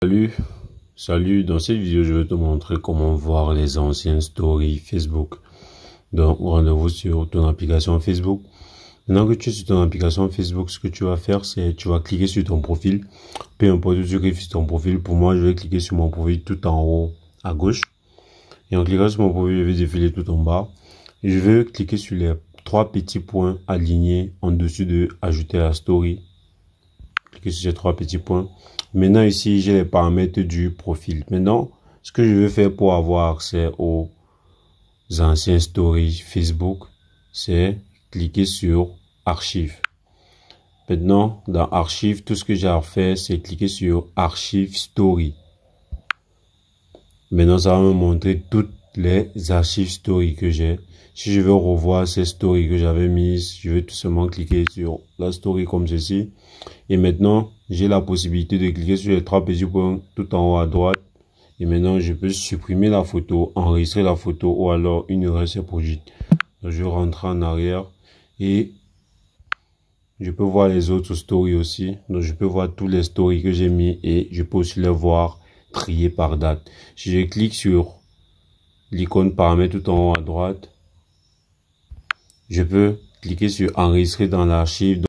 Salut, salut, dans cette vidéo je vais te montrer comment voir les anciennes stories Facebook. Donc rendez-vous sur ton application Facebook. Maintenant que tu es sur ton application Facebook, ce que tu vas faire c'est tu vas cliquer sur ton profil. Peu importe où tu cliques sur ton profil, pour moi je vais cliquer sur mon profil tout en haut à gauche. Et en cliquant sur mon profil, je vais défiler tout en bas. je vais cliquer sur les trois petits points alignés en dessous de ajouter la story. Cliquez sur ces trois petits points. Maintenant ici, j'ai les paramètres du profil. Maintenant, ce que je veux faire pour avoir accès aux anciens stories Facebook, c'est cliquer sur Archives. Maintenant, dans Archives, tout ce que j'ai à faire, c'est cliquer sur Archive Story. Maintenant, ça va me montrer toutes les archives story que j'ai. Si je veux revoir ces stories que j'avais mises, je vais tout simplement cliquer sur la story comme ceci. Et maintenant, j'ai la possibilité de cliquer sur les trois petits points tout en haut à droite. Et maintenant, je peux supprimer la photo, enregistrer la photo ou alors une projet Donc Je rentre en arrière et je peux voir les autres stories aussi. Donc, je peux voir tous les stories que j'ai mis et je peux aussi les voir triés par date. Si je clique sur l'icône paramètres tout en haut à droite, je peux cliquer sur enregistrer dans l'archive.